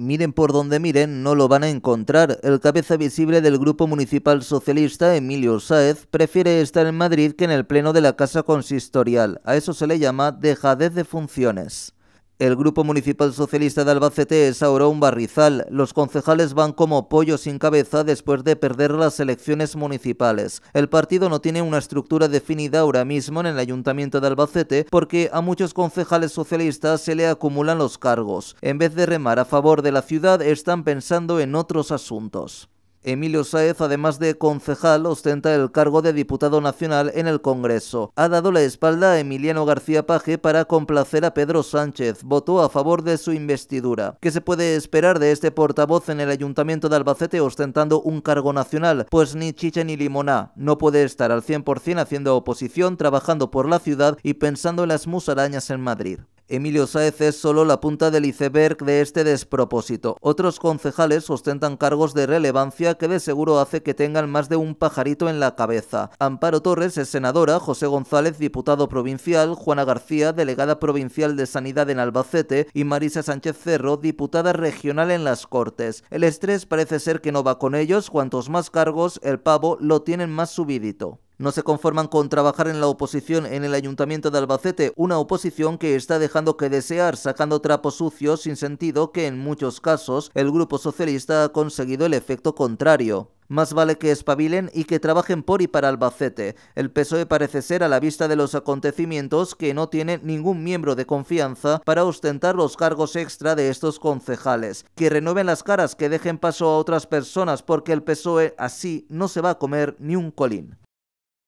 Miren por donde miren, no lo van a encontrar. El cabeza visible del Grupo Municipal Socialista, Emilio Sáez, prefiere estar en Madrid que en el pleno de la Casa Consistorial. A eso se le llama dejadez de funciones. El Grupo Municipal Socialista de Albacete es ahora un barrizal. Los concejales van como pollo sin cabeza después de perder las elecciones municipales. El partido no tiene una estructura definida ahora mismo en el Ayuntamiento de Albacete porque a muchos concejales socialistas se le acumulan los cargos. En vez de remar a favor de la ciudad, están pensando en otros asuntos. Emilio Sáez, además de concejal, ostenta el cargo de diputado nacional en el Congreso. Ha dado la espalda a Emiliano García Paje para complacer a Pedro Sánchez. Votó a favor de su investidura. ¿Qué se puede esperar de este portavoz en el Ayuntamiento de Albacete ostentando un cargo nacional? Pues ni chicha ni limoná. No puede estar al 100% haciendo oposición, trabajando por la ciudad y pensando en las musarañas en Madrid. Emilio Sáez es solo la punta del iceberg de este despropósito. Otros concejales ostentan cargos de relevancia que de seguro hace que tengan más de un pajarito en la cabeza. Amparo Torres es senadora, José González diputado provincial, Juana García delegada provincial de Sanidad en Albacete y Marisa Sánchez Cerro diputada regional en Las Cortes. El estrés parece ser que no va con ellos, cuantos más cargos el pavo lo tienen más subidito no se conforman con trabajar en la oposición en el Ayuntamiento de Albacete, una oposición que está dejando que desear, sacando trapos sucios sin sentido que en muchos casos el Grupo Socialista ha conseguido el efecto contrario. Más vale que espabilen y que trabajen por y para Albacete. El PSOE parece ser, a la vista de los acontecimientos, que no tiene ningún miembro de confianza para ostentar los cargos extra de estos concejales. Que renueven las caras, que dejen paso a otras personas, porque el PSOE así no se va a comer ni un colín.